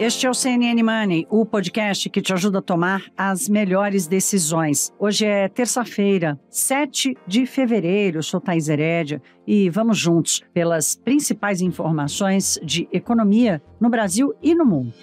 Este é o CNN Money, o podcast que te ajuda a tomar as melhores decisões. Hoje é terça-feira, 7 de fevereiro. sou Thais Herédia e vamos juntos pelas principais informações de economia no Brasil e no mundo.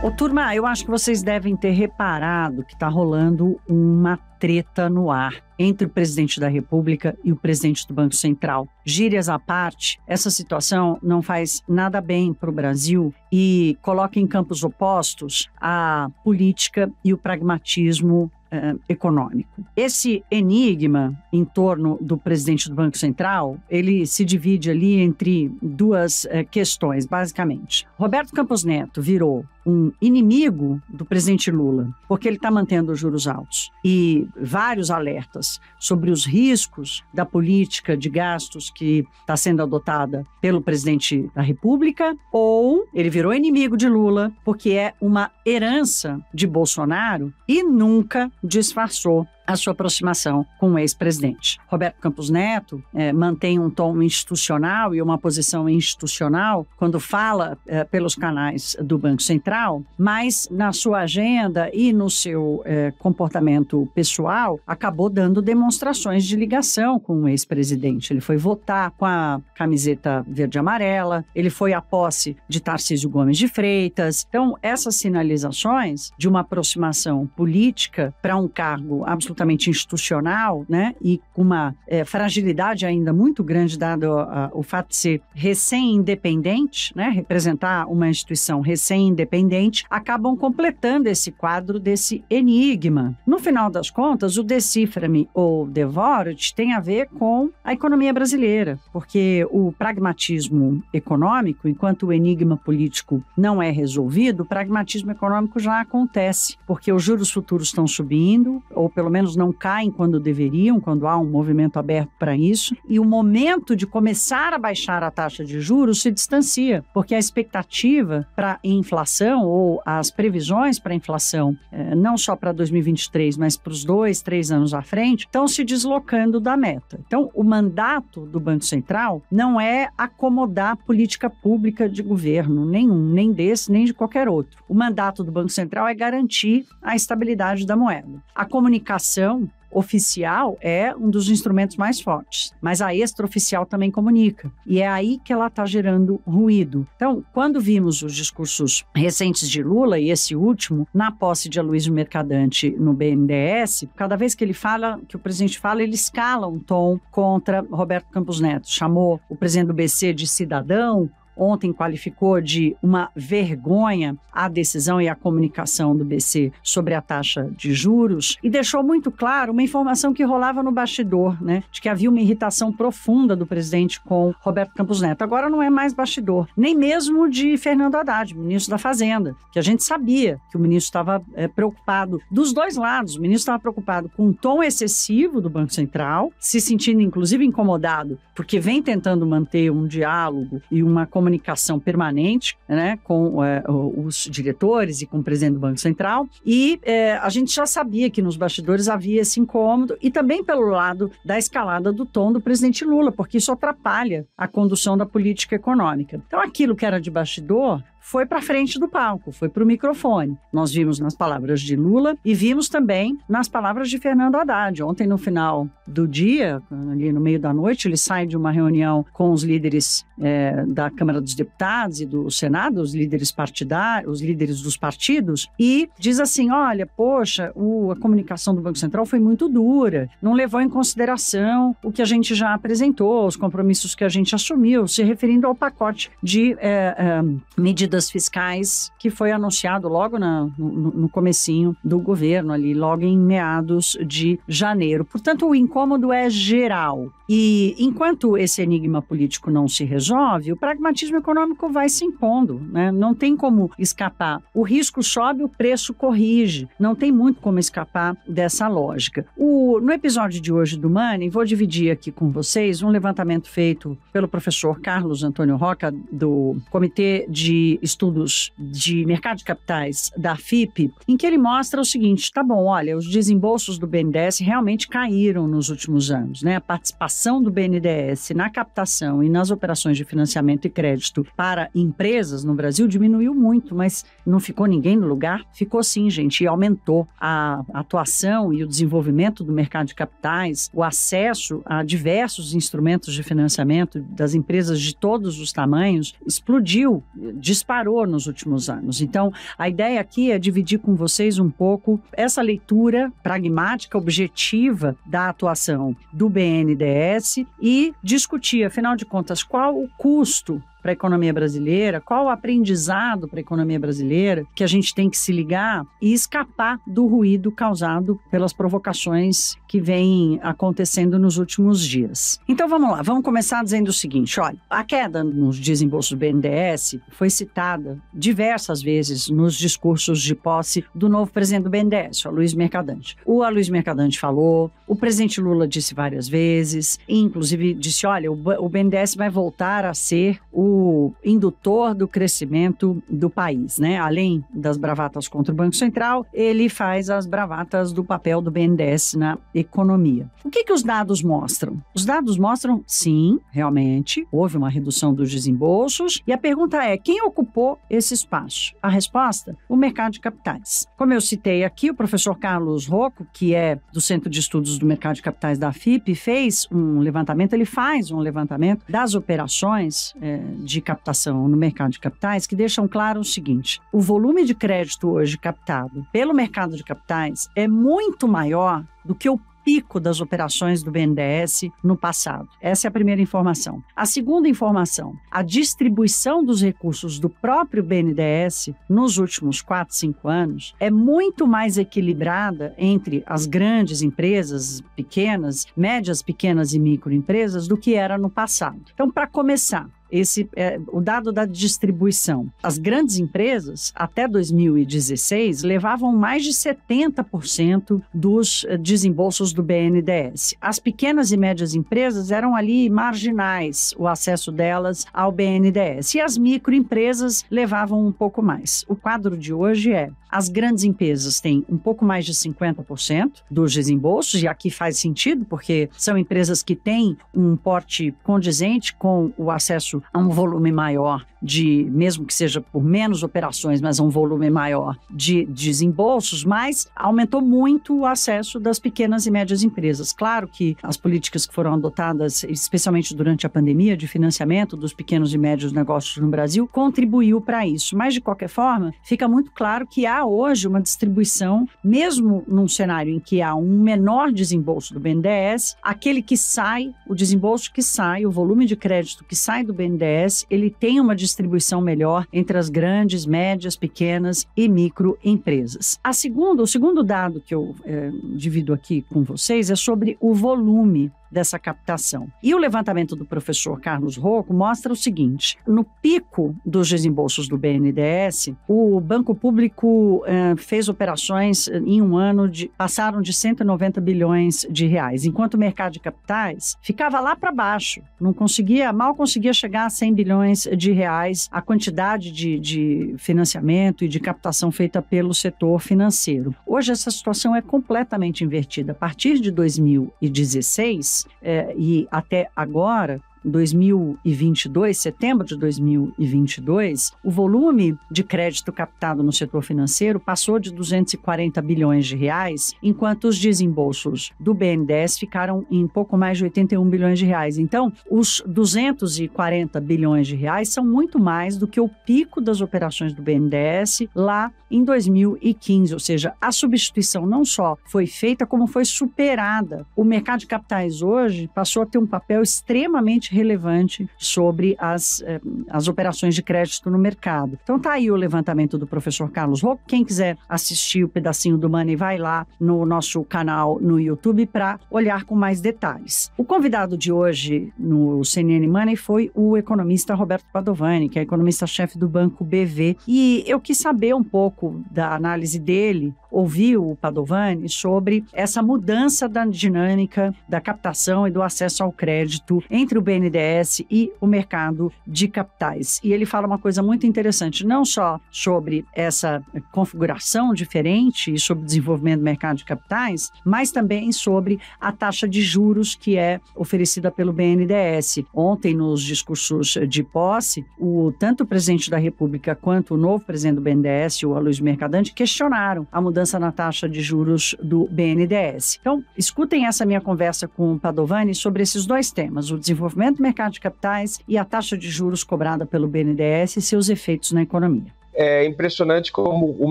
Ô, turma, eu acho que vocês devem ter reparado que está rolando uma treta no ar entre o presidente da República e o presidente do Banco Central. Gírias à parte, essa situação não faz nada bem para o Brasil e coloca em campos opostos a política e o pragmatismo eh, econômico. Esse enigma em torno do presidente do Banco Central, ele se divide ali entre duas eh, questões, basicamente. Roberto Campos Neto virou um inimigo do presidente Lula, porque ele está mantendo os juros altos. E vários alertas sobre os riscos da política de gastos que está sendo adotada pelo presidente da República, ou ele virou inimigo de Lula, porque é uma herança de Bolsonaro e nunca disfarçou a sua aproximação com o ex-presidente. Roberto Campos Neto é, mantém um tom institucional e uma posição institucional quando fala é, pelos canais do Banco Central, mas na sua agenda e no seu é, comportamento pessoal acabou dando demonstrações de ligação com o ex-presidente. Ele foi votar com a camiseta verde amarela, ele foi à posse de Tarcísio Gomes de Freitas. Então, essas sinalizações de uma aproximação política para um cargo absolutamente absolutamente institucional, né, e com uma é, fragilidade ainda muito grande, dado a, ah, o fato de ser recém-independente, né, representar uma instituição recém-independente, acabam completando esse quadro desse enigma. No final das contas, o Decifra-me ou Devora-te tem a ver com a economia brasileira, porque o pragmatismo econômico, enquanto o enigma político não é resolvido, o pragmatismo econômico já acontece, porque os juros futuros estão subindo, ou pelo menos não caem quando deveriam, quando há um movimento aberto para isso, e o momento de começar a baixar a taxa de juros se distancia, porque a expectativa para inflação ou as previsões para inflação, eh, não só para 2023, mas para os dois, três anos à frente, estão se deslocando da meta. Então, o mandato do Banco Central não é acomodar política pública de governo, nenhum, nem desse, nem de qualquer outro. O mandato do Banco Central é garantir a estabilidade da moeda. A comunicação comunicação oficial é um dos instrumentos mais fortes, mas a extraoficial também comunica e é aí que ela está gerando ruído. Então, quando vimos os discursos recentes de Lula e esse último na posse de Aloysio Mercadante no BNDES, cada vez que ele fala, que o presidente fala, ele escala um tom contra Roberto Campos Neto. Chamou o presidente do BC de cidadão, ontem qualificou de uma vergonha a decisão e a comunicação do BC sobre a taxa de juros e deixou muito claro uma informação que rolava no bastidor, né, de que havia uma irritação profunda do presidente com Roberto Campos Neto. Agora não é mais bastidor, nem mesmo de Fernando Haddad, ministro da Fazenda, que a gente sabia que o ministro estava é, preocupado dos dois lados. O ministro estava preocupado com o tom excessivo do Banco Central, se sentindo inclusive incomodado, porque vem tentando manter um diálogo e uma comunicação comunicação permanente né, com é, os diretores e com o presidente do Banco Central. E é, a gente já sabia que nos bastidores havia esse incômodo e também pelo lado da escalada do tom do presidente Lula, porque isso atrapalha a condução da política econômica. Então, aquilo que era de bastidor foi para frente do palco, foi para o microfone. Nós vimos nas palavras de Lula e vimos também nas palavras de Fernando Haddad. Ontem, no final do dia, ali no meio da noite, ele sai de uma reunião com os líderes é, da Câmara dos Deputados e do Senado, os líderes partidários, os líderes dos partidos, e diz assim: olha, poxa, o, a comunicação do Banco Central foi muito dura, não levou em consideração o que a gente já apresentou, os compromissos que a gente assumiu, se referindo ao pacote de é, é, medidas medidas fiscais que foi anunciado logo na, no, no comecinho do governo ali, logo em meados de janeiro. Portanto, o incômodo é geral. E enquanto esse enigma político não se resolve, o pragmatismo econômico vai se impondo, né? Não tem como escapar. O risco sobe, o preço corrige. Não tem muito como escapar dessa lógica. O, no episódio de hoje do Money, vou dividir aqui com vocês um levantamento feito pelo professor Carlos Antônio Roca, do Comitê de estudos de mercado de capitais da FIP, em que ele mostra o seguinte: tá bom, olha, os desembolsos do BNDES realmente caíram nos últimos anos, né? A participação do BNDES na captação e nas operações de financiamento e crédito para empresas no Brasil diminuiu muito, mas não ficou ninguém no lugar? Ficou sim, gente, e aumentou a atuação e o desenvolvimento do mercado de capitais, o acesso a diversos instrumentos de financiamento das empresas de todos os tamanhos explodiu, disparou disparou nos últimos anos. Então, a ideia aqui é dividir com vocês um pouco essa leitura pragmática, objetiva da atuação do BNDES e discutir, afinal de contas, qual o custo para a economia brasileira, qual o aprendizado para a economia brasileira que a gente tem que se ligar e escapar do ruído causado pelas provocações que vêm acontecendo nos últimos dias. Então vamos lá, vamos começar dizendo o seguinte: olha, a queda nos desembolsos do BNDES foi citada diversas vezes nos discursos de posse do novo presidente do BNDES, o Luiz Mercadante. O Luiz Mercadante falou, o presidente Lula disse várias vezes, inclusive disse: olha, o BNDES vai voltar a ser o o indutor do crescimento do país, né? Além das bravatas contra o Banco Central, ele faz as bravatas do papel do BNDES na economia. O que que os dados mostram? Os dados mostram, sim, realmente, houve uma redução dos desembolsos, e a pergunta é: quem ocupou esse espaço? A resposta: o mercado de capitais. Como eu citei aqui, o professor Carlos Rocco, que é do Centro de Estudos do Mercado de Capitais da FIP, fez um levantamento, ele faz um levantamento das operações é, de captação no mercado de capitais que deixam claro o seguinte: o volume de crédito hoje captado pelo mercado de capitais é muito maior do que o pico das operações do BNDES no passado. Essa é a primeira informação. A segunda informação, a distribuição dos recursos do próprio BNDES nos últimos 4, 5 anos é muito mais equilibrada entre as grandes empresas, pequenas, médias, pequenas e microempresas do que era no passado. Então, para começar, esse é, o dado da distribuição. As grandes empresas, até 2016, levavam mais de 70% dos eh, desembolsos do BNDES. As pequenas e médias empresas eram ali marginais o acesso delas ao BNDES. E as microempresas levavam um pouco mais. O quadro de hoje é: as grandes empresas têm um pouco mais de 50% dos desembolsos, e aqui faz sentido, porque são empresas que têm um porte condizente com o acesso a um volume maior de, mesmo que seja por menos operações, mas a um volume maior de desembolsos, mas aumentou muito o acesso das pequenas e médias empresas. Claro que as políticas que foram adotadas, especialmente durante a pandemia, de financiamento dos pequenos e médios negócios no Brasil, contribuiu para isso. Mas, de qualquer forma, fica muito claro que há hoje uma distribuição, mesmo num cenário em que há um menor desembolso do BNDES, aquele que sai, o desembolso que sai, o volume de crédito que sai do BNDES, BNDES ele tem uma distribuição melhor entre as grandes, médias, pequenas e microempresas. A segunda, o segundo dado que eu é, divido aqui com vocês é sobre o volume dessa captação. E o levantamento do professor Carlos Rocco mostra o seguinte: no pico dos desembolsos do BNDES, o Banco Público eh, fez operações eh, em um ano de passaram de 190 bilhões de reais, enquanto o mercado de capitais ficava lá para baixo, não conseguia, mal conseguia chegar a 100 bilhões de reais a quantidade de, de financiamento e de captação feita pelo setor financeiro. Hoje essa situação é completamente invertida. A partir de 2016 é, e até agora 2022, setembro de 2022, o volume de crédito captado no setor financeiro passou de 240 bilhões de reais, enquanto os desembolsos do BNDES ficaram em pouco mais de 81 bilhões de reais. Então, os 240 bilhões de reais são muito mais do que o pico das operações do BNDES lá em 2015, ou seja, a substituição não só foi feita como foi superada. O mercado de capitais hoje passou a ter um papel extremamente relevante sobre as, eh, as operações de crédito no mercado. Então tá aí o levantamento do professor Carlos Rocco. Quem quiser assistir o pedacinho do Money, vai lá no nosso canal no YouTube para olhar com mais detalhes. O convidado de hoje no CNN Money foi o economista Roberto Padovani, que é economista-chefe do Banco BV. E eu quis saber um pouco da análise dele, ouviu o Padovani, sobre essa mudança da dinâmica da captação e do acesso ao crédito entre o BN BNDES e o mercado de capitais. E ele fala uma coisa muito interessante, não só sobre essa configuração diferente e sobre o desenvolvimento do mercado de capitais, mas também sobre a taxa de juros que é oferecida pelo BNDES. Ontem, nos discursos de posse, o tanto o presidente da República quanto o novo presidente do BNDES, o Aloysio Mercadante, questionaram a mudança na taxa de juros do BNDES. Então, escutem essa minha conversa com o Padovani sobre esses dois temas, o desenvolvimento do mercado de capitais e a taxa de juros cobrada pelo BNDES e seus efeitos na economia é impressionante como o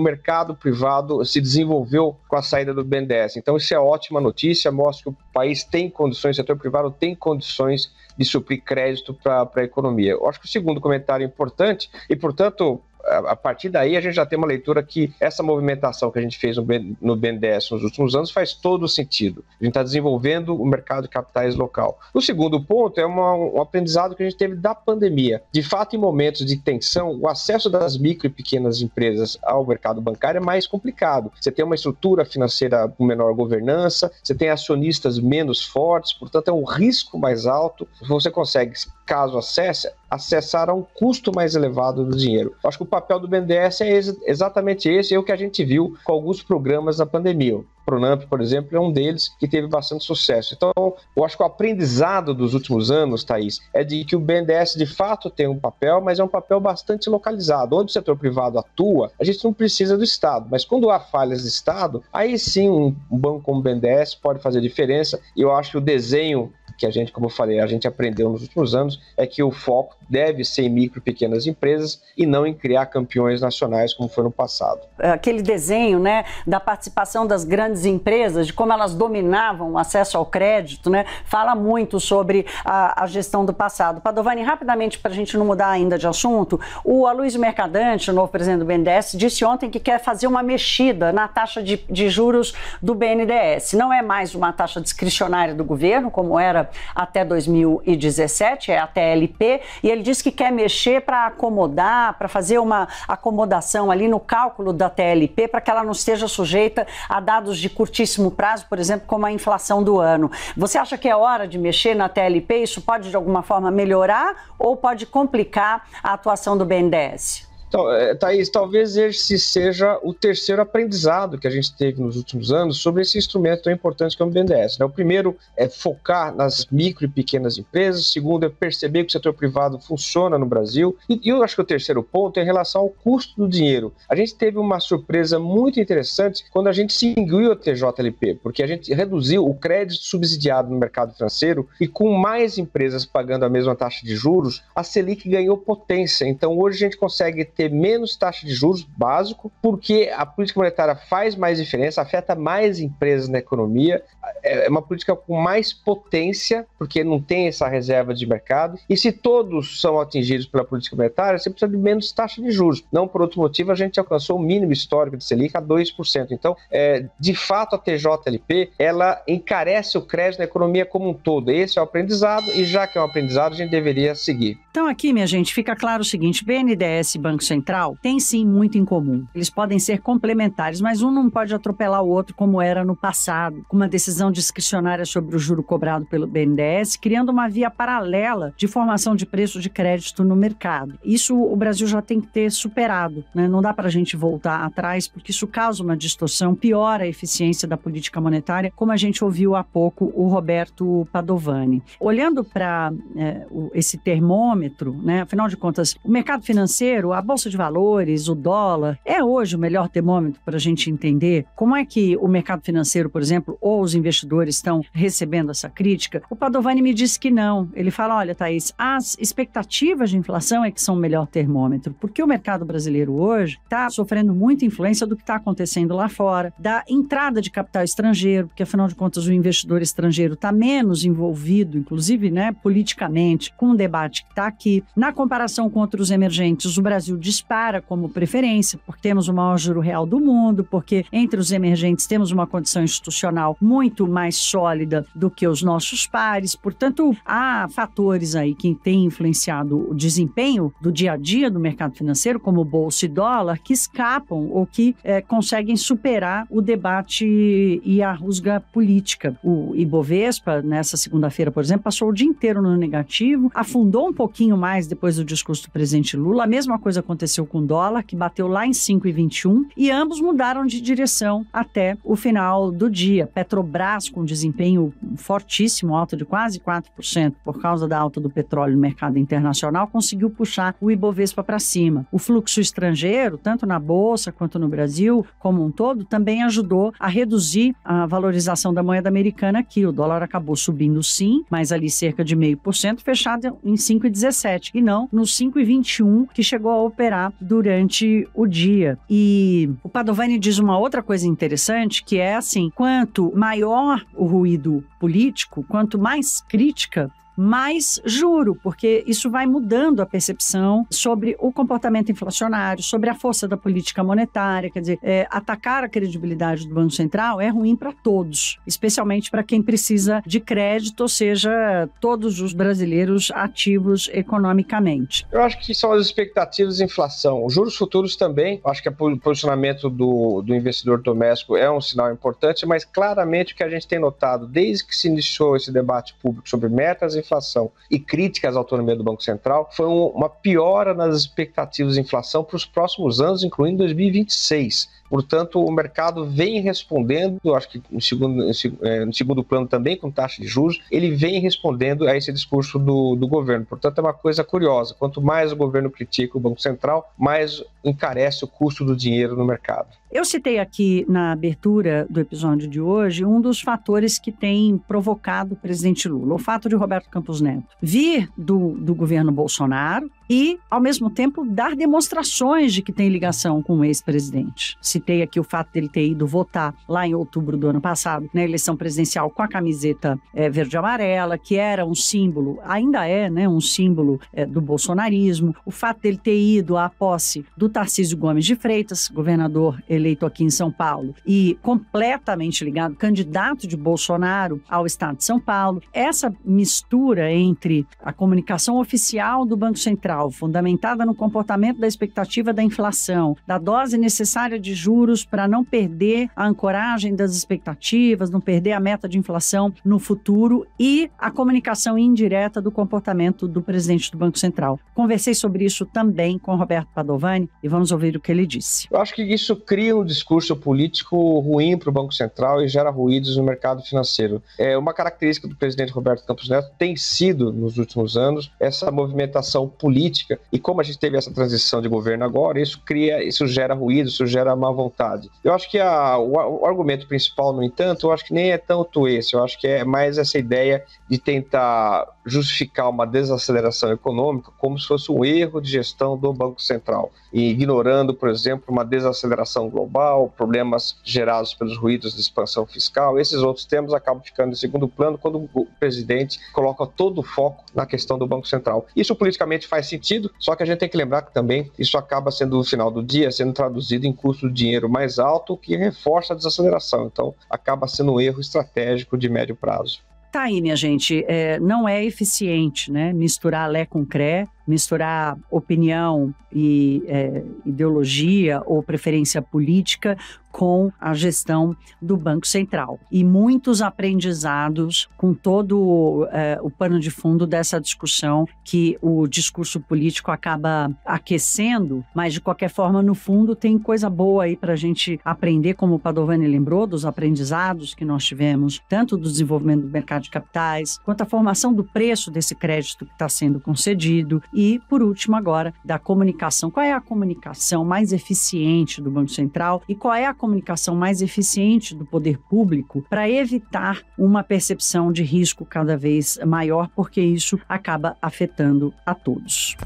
mercado privado se desenvolveu com a saída do BNDES. Então, isso é ótima notícia, mostra que o país tem condições, o setor privado tem condições de suprir crédito para a economia. Eu acho que o segundo comentário importante, e portanto, a partir daí a gente já tem uma leitura que essa movimentação que a gente fez no BNDES nos últimos anos faz todo sentido. A gente está desenvolvendo o mercado de capitais local. O segundo ponto é uma, um aprendizado que a gente teve da pandemia. De fato, em momentos de tensão, o acesso das micro e pequenas empresas ao mercado bancário é mais complicado. Você tem uma estrutura financeira com menor governança, você tem acionistas menos fortes, portanto é um risco mais alto. Você consegue, caso acesse, acessar a um custo mais elevado do dinheiro. Acho que o papel do BNDES é ex exatamente esse, é o que a gente viu com alguns programas na pandemia. Pronamp, por exemplo, é um deles que teve bastante sucesso. Então, eu acho que o aprendizado dos últimos anos, Thaís, é de que o BNDES de fato tem um papel, mas é um papel bastante localizado. Onde o setor privado atua, a gente não precisa do Estado, mas quando há falhas de Estado, aí sim um banco como o BNDES pode fazer diferença. E eu acho que o desenho que a gente, como eu falei, a gente aprendeu nos últimos anos, é que o foco deve ser em micro e pequenas empresas e não em criar campeões nacionais como foi no passado. É, aquele desenho né, da participação das grandes empresas, de como elas dominavam o acesso ao crédito, né, fala muito sobre a, a gestão do passado. Padovani, rapidamente, para a gente não mudar ainda de assunto, o Aloysio Mercadante, o novo presidente do BNDES, disse ontem que quer fazer uma mexida na taxa de, de juros do BNDES. Não é mais uma taxa discricionária do governo, como era até 2017, é a TLP, e ele diz que quer mexer para acomodar, para fazer uma acomodação ali no cálculo da TLP para que ela não esteja sujeita a dados de curtíssimo prazo, por exemplo, como a inflação do ano. Você acha que é hora de mexer na TLP? Isso pode de alguma forma melhorar ou pode complicar a atuação do BNDES? Então, é, Thaís, talvez esse seja o terceiro aprendizado que a gente teve nos últimos anos sobre esse instrumento tão importante que é o BNDES. Né? O primeiro é focar nas micro e pequenas empresas, o segundo é perceber que o setor privado funciona no Brasil, e, eu acho que o terceiro ponto é em relação ao custo do dinheiro. A gente teve uma surpresa muito interessante quando a gente cinguiu a TJLP, porque a gente reduziu o crédito subsidiado no mercado financeiro e com mais empresas pagando a mesma taxa de juros, a Selic ganhou potência. Então, hoje a gente consegue ter menos taxa de juros básico, porque a política monetária faz mais diferença, afeta mais empresas na economia, é, é uma política com mais potência, porque não tem essa reserva de mercado. E se todos são atingidos pela política monetária, você precisa de menos taxa de juros. Não por outro motivo, a gente alcançou o mínimo histórico de Selic a 2%. Então, é, de fato, a TJLP ela encarece o crédito na economia como um todo. Esse é o aprendizado, e já que é um aprendizado, a gente deveria seguir. Então, aqui, minha gente, fica claro o seguinte: BNDES e Banco Central têm sim muito em comum. Eles podem ser complementares, mas um não pode atropelar o outro como era no passado, com uma decisão discricionária sobre o juro cobrado pelo BNDES, criando uma via paralela de formação de preço de crédito no mercado. Isso o Brasil já tem que ter superado, né? não dá para a gente voltar atrás, porque isso causa uma distorção, piora a eficiência da política monetária, como a gente ouviu há pouco o Roberto Padovani. Olhando para é, eh, esse termômetro, parâmetro, né? Afinal de contas, o mercado financeiro, a bolsa de valores, o dólar, é hoje o melhor termômetro para a gente entender como é que o mercado financeiro, por exemplo, ou os investidores estão recebendo essa crítica? O Padovani me disse que não. Ele fala: olha, Thaís, as expectativas de inflação é que são o melhor termômetro, porque o mercado brasileiro hoje está sofrendo muita influência do que está acontecendo lá fora, da entrada de capital estrangeiro, porque afinal de contas o investidor estrangeiro está menos envolvido, inclusive né, politicamente, com o debate que está que, na comparação com outros emergentes, o Brasil dispara como preferência, porque temos o maior juro real do mundo, porque entre os emergentes temos uma condição institucional muito mais sólida do que os nossos pares. Portanto, há fatores aí que têm influenciado o desempenho do dia a dia do mercado financeiro, como bolsa e dólar, que escapam ou que é, conseguem superar o debate e a rusga política. O Ibovespa, nessa segunda-feira, por exemplo, passou o dia inteiro no negativo, afundou um pouquinho pouquinho mais depois do discurso do presidente Lula. A mesma coisa aconteceu com o dólar, que bateu lá em 5,21 e ambos mudaram de direção até o final do dia. Petrobras com desempenho fortíssimo, alta de quase 4% por causa da alta do petróleo no mercado internacional, conseguiu puxar o Ibovespa para cima. O fluxo estrangeiro, tanto na bolsa quanto no Brasil como um todo, também ajudou a reduzir a valorização da moeda americana aqui. O dólar acabou subindo sim, mas ali cerca de meio por cento, fechado em 5,17. 17 e não nos 5 e 21 que chegou a operar durante o dia. E o Padovani diz uma outra coisa interessante que é assim, quanto maior o ruído político, quanto mais crítica mais juro, porque isso vai mudando a percepção sobre o comportamento inflacionário, sobre a força da política monetária. Quer dizer, é, atacar a credibilidade do Banco Central é ruim para todos, especialmente para quem precisa de crédito, ou seja, todos os brasileiros ativos economicamente. Eu acho que são as expectativas de inflação. Os juros futuros também, acho que o posicionamento do, do investidor doméstico é um sinal importante, mas claramente o que a gente tem notado desde que se iniciou esse debate público sobre metas e inflação e críticas à autonomia do Banco Central, foi uma piora nas expectativas de inflação para os próximos anos, incluindo 2026. Portanto, o mercado vem respondendo, acho que no segundo, é, segundo plano também com taxa de juros, ele vem respondendo a esse discurso do, do governo. Portanto, é uma coisa curiosa. Quanto mais o governo critica o Banco Central, mais encarece o custo do dinheiro no mercado. Eu citei aqui na abertura do episódio de hoje um dos fatores que tem provocado o presidente Lula. O fato de Roberto Campos Neto, vir do, do governo Bolsonaro e, ao mesmo tempo, dar demonstrações de que tem ligação com o ex-presidente. Citei aqui o fato dele ter ido votar lá em outubro do ano passado, na eleição presidencial, com a camiseta é, eh, verde-amarela, que era um símbolo, ainda é, né, um símbolo é, do bolsonarismo. O fato dele ter ido à posse do Tarcísio Gomes de Freitas, governador eleito aqui em São Paulo, e completamente ligado, candidato de Bolsonaro ao estado de São Paulo. Essa mistura mistura entre a comunicação oficial do Banco Central, fundamentada no comportamento da expectativa da inflação, da dose necessária de juros para não perder a ancoragem das expectativas, não perder a meta de inflação no futuro e a comunicação indireta do comportamento do presidente do Banco Central. Conversei sobre isso também com Roberto Padovani e vamos ouvir o que ele disse. Eu acho que isso cria um discurso político ruim para o Banco Central e gera ruídos no mercado financeiro. É uma característica do presidente Roberto Campos Neto tem sido nos últimos anos essa movimentação política e como a gente teve essa transição de governo agora, isso cria, isso gera ruído, isso gera má vontade. Eu acho que a, o, o argumento principal, no entanto, eu acho que nem é tanto esse, eu acho que é mais essa ideia de tentar justificar uma desaceleração econômica como se fosse um erro de gestão do Banco Central, e ignorando, por exemplo, uma desaceleração global, problemas gerados pelos ruídos de expansão fiscal, esses outros temas acabam ficando em segundo plano quando o presidente coloca coloca todo o foco na questão do Banco Central. Isso politicamente faz sentido, só que a gente tem que lembrar que também isso acaba sendo, no final do dia, sendo traduzido em custo de dinheiro mais alto, que reforça a desaceleração. Então, acaba sendo um erro estratégico de médio prazo. Tá aí, minha gente, é, não é eficiente né, misturar Lé com Cré misturar opinião e é, ideologia ou preferência política com a gestão do Banco Central. E muitos aprendizados com todo é, o pano de fundo dessa discussão que o discurso político acaba aquecendo, mas de qualquer forma, no fundo, tem coisa boa aí para a gente aprender, como o Padovani lembrou, dos aprendizados que nós tivemos, tanto do desenvolvimento do mercado de capitais, quanto a formação do preço desse crédito que está sendo concedido e, por último, agora, da comunicação. Qual é a comunicação mais eficiente do Banco Central e qual é a comunicação mais eficiente do poder público para evitar uma percepção de risco cada vez maior, porque isso acaba afetando a todos.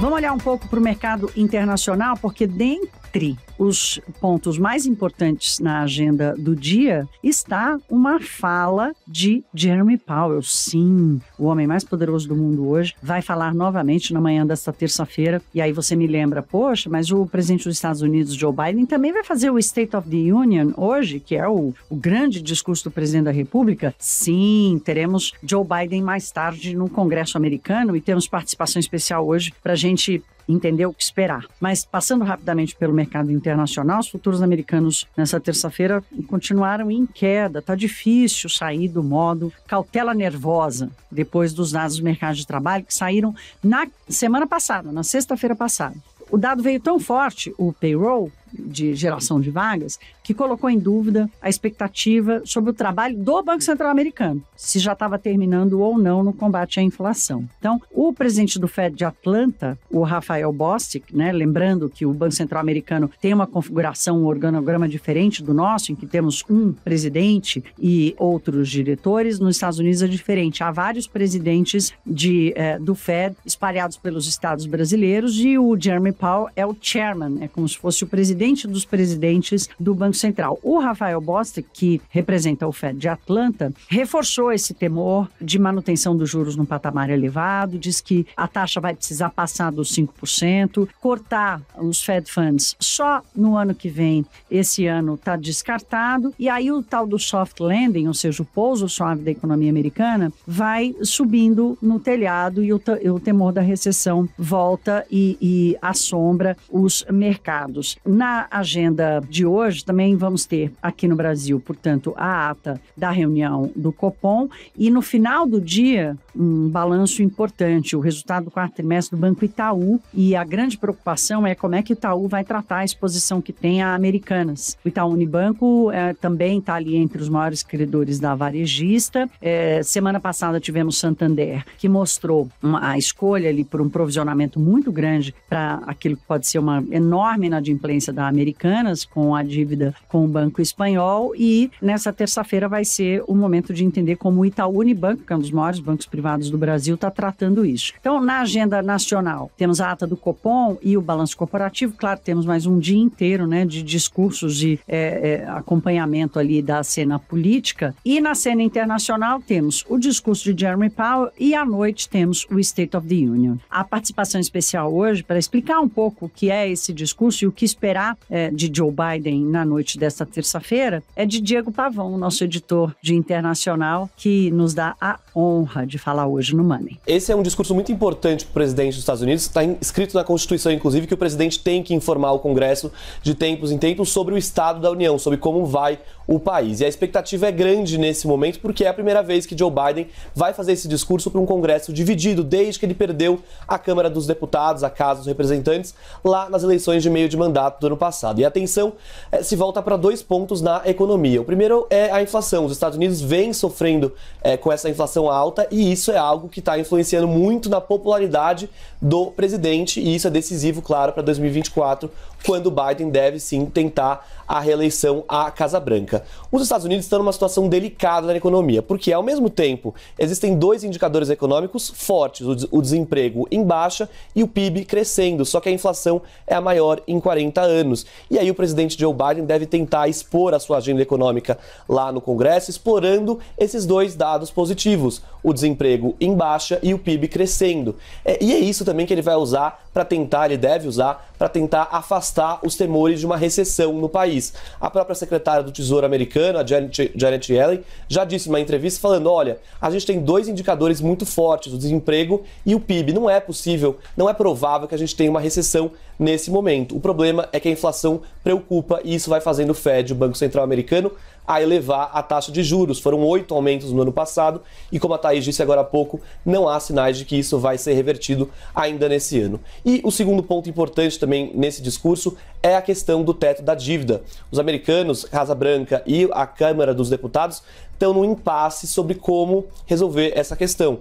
Vamos olhar um pouco para o mercado internacional, porque dentro entre os pontos mais importantes na agenda do dia está uma fala de Jeremy Powell. Sim, o homem mais poderoso do mundo hoje vai falar novamente na manhã desta terça-feira. E aí você me lembra, poxa, mas o presidente dos Estados Unidos, Joe Biden, também vai fazer o State of the Union hoje, que é o, o grande discurso do presidente da República. Sim, teremos Joe Biden mais tarde no Congresso americano e temos participação especial hoje para a gente entender o que esperar. Mas passando rapidamente pelo mercado internacional, os futuros americanos nessa terça-feira continuaram em queda. Tá difícil sair do modo cautela nervosa depois dos dados do mercado de trabalho que saíram na semana passada, na sexta-feira passada. O dado veio tão forte, o payroll, de geração de vagas, que colocou em dúvida a expectativa sobre o trabalho do Banco Central americano, se já estava terminando ou não no combate à inflação. Então, o presidente do Fed de Atlanta, o Rafael Bostic, né, lembrando que o Banco Central americano tem uma configuração, um organograma diferente do nosso, em que temos um presidente e outros diretores, nos Estados Unidos é diferente. Há vários presidentes de, eh, do Fed espalhados pelos estados brasileiros e o Jeremy Powell é o chairman, é como se fosse o presidente presidente dos presidentes do Banco Central. O Rafael Bostic, que representa o Fed de Atlanta, reforçou esse temor de manutenção dos juros num patamar elevado, diz que a taxa vai precisar passar dos 5%, cortar os Fed Funds só no ano que vem, esse ano está descartado, e aí o tal do soft landing, ou seja, o pouso suave da economia americana, vai subindo no telhado e o, o temor da recessão volta e, e assombra os mercados. Na na agenda de hoje também vamos ter aqui no Brasil, portanto, a ata da reunião do Copom e no final do dia um balanço importante, o resultado do quarto trimestre do Banco Itaú. E a grande preocupação é como é que o Itaú vai tratar a exposição que tem a Americanas. O Itaú Unibanco é, também está ali entre os maiores credores da varejista. É, semana passada tivemos Santander, que mostrou uma, a escolha ali por um provisionamento muito grande para aquilo que pode ser uma enorme inadimplência da Americanas com a dívida com o Banco Espanhol. E nessa terça-feira vai ser o momento de entender como o Itaú Unibanco, que é um dos maiores bancos privados, privados do Brasil está tratando isso. Então, na agenda nacional, temos a ata do Copom e o balanço corporativo. Claro, temos mais um dia inteiro né, de discursos e é, é, acompanhamento ali da cena política. E na cena internacional, temos o discurso de Jeremy Powell e à noite temos o State of the Union. A participação especial hoje para explicar um pouco o que é esse discurso e o que esperar é, de Joe Biden na noite desta terça-feira é de Diego Pavão, nosso editor de internacional, que nos dá a honra de falar falar hoje no Money. Esse é um discurso muito importante para o presidente dos Estados Unidos. Está escrito na Constituição, inclusive, que o presidente tem que informar o Congresso de tempos em tempos sobre o estado da União, sobre como vai o país. E a expectativa é grande nesse momento, porque é a primeira vez que Joe Biden vai fazer esse discurso para um Congresso dividido, desde que ele perdeu a Câmara dos Deputados, a Casa dos Representantes, lá nas eleições de meio de mandato do ano passado. E a atenção eh, se volta para dois pontos na economia. O primeiro é a inflação. Os Estados Unidos vêm sofrendo é, com essa inflação alta e isso é algo que está influenciando muito na popularidade do presidente, e isso é decisivo, claro, para 2024, quando Biden deve sim tentar a reeleição à Casa Branca. Os Estados Unidos estão numa situação delicada na economia, porque ao mesmo tempo existem dois indicadores econômicos fortes, o desemprego em baixa e o PIB crescendo, só que a inflação é a maior em 40 anos. E aí o presidente Joe Biden deve tentar expor a sua agenda econômica lá no Congresso, explorando esses dois dados positivos, o desemprego em baixa e o PIB crescendo. É, e é isso também que ele vai usar para tentar, ele deve usar para tentar afastar afastar os temores de uma recessão no país. A própria secretária do Tesouro americano, a Janet, Janet Yellen, já disse em uma entrevista falando: olha, a gente tem dois indicadores muito fortes, o desemprego e o PIB. Não é possível, não é provável que a gente tenha uma recessão nesse momento. O problema é que a inflação preocupa e isso vai fazendo o Fed, o Banco Central Americano, a elevar a taxa de juros. Foram oito aumentos no ano passado e, como a Thaís disse agora há pouco, não há sinais de que isso vai ser revertido ainda nesse ano. E o segundo ponto importante também nesse discurso é a questão do teto da dívida. Os americanos, Casa Branca e a Câmara dos Deputados estão num impasse sobre como resolver essa questão.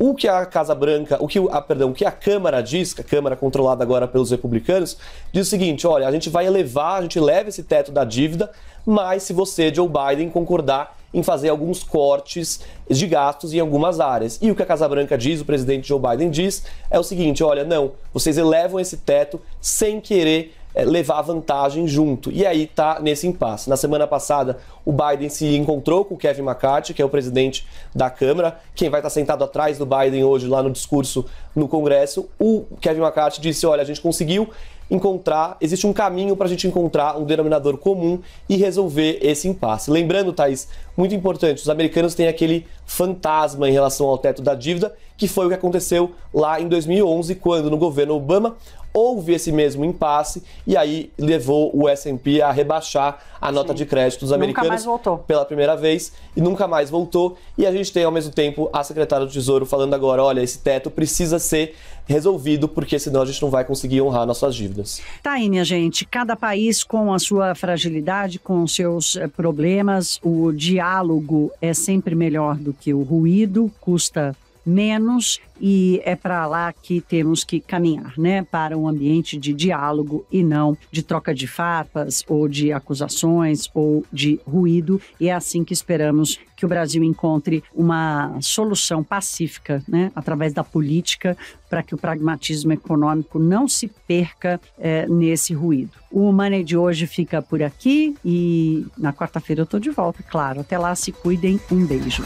O que a Casa Branca, o que a, ah, perdão, o que a Câmara diz, a Câmara é controlada agora pelos republicanos, diz o seguinte: olha, a gente vai elevar, a gente leva esse teto da dívida, mas se você, Joe Biden, concordar em fazer alguns cortes de gastos em algumas áreas. E o que a Casa Branca diz, o presidente Joe Biden diz, é o seguinte: olha, não, vocês elevam esse teto sem querer é, levar vantagem junto. E aí está nesse impasse. Na semana passada, o Biden se encontrou com o Kevin McCarthy, que é o presidente da Câmara. Quem vai estar tá sentado atrás do Biden hoje lá no discurso no Congresso, o Kevin McCarthy disse: olha, a gente conseguiu encontrar, existe um caminho para a gente encontrar um denominador comum e resolver esse impasse. Lembrando, Thaís, muito importante, os americanos têm aquele fantasma em relação ao teto da dívida que foi o que aconteceu lá em 2011, quando no governo Obama houve esse mesmo impasse e aí levou o S&P a rebaixar a nota Sim. de crédito dos americanos pela primeira vez e nunca mais voltou. E a gente tem ao mesmo tempo a secretária do Tesouro falando agora, olha, esse teto precisa ser resolvido porque senão a gente não vai conseguir honrar nossas dívidas. Tá aí, minha gente, cada país com a sua fragilidade, com seus eh, problemas, o diálogo é sempre melhor do que o ruído, custa menos e é para lá que temos que caminhar, né? Para um ambiente de diálogo e não de troca de farpas ou de acusações ou de ruído. E é assim que esperamos que o Brasil encontre uma solução pacífica, né? Através da política para que o pragmatismo econômico não se perca é, nesse ruído. O Money de hoje fica por aqui e na quarta-feira eu estou de volta, claro. Até lá, se cuidem. Um beijo.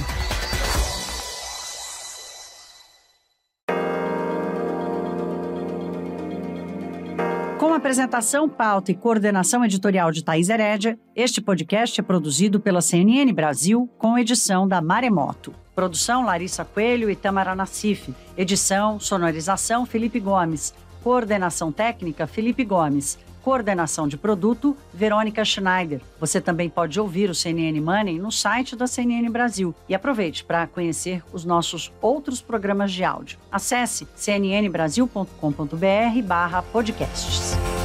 apresentação, pauta e coordenação editorial de Thaís Herédia, este podcast é produzido pela CNN Brasil com edição da Maremoto. Produção Larissa Coelho e Tamara Nassif. Edição, sonorização Felipe Gomes. Coordenação técnica Felipe Gomes. Coordenação de produto Verônica Schneider. Você também pode ouvir o CNN Money no site da CNN Brasil e aproveite para conhecer os nossos outros programas de áudio. Acesse cnnbrasil.com.br/podcasts.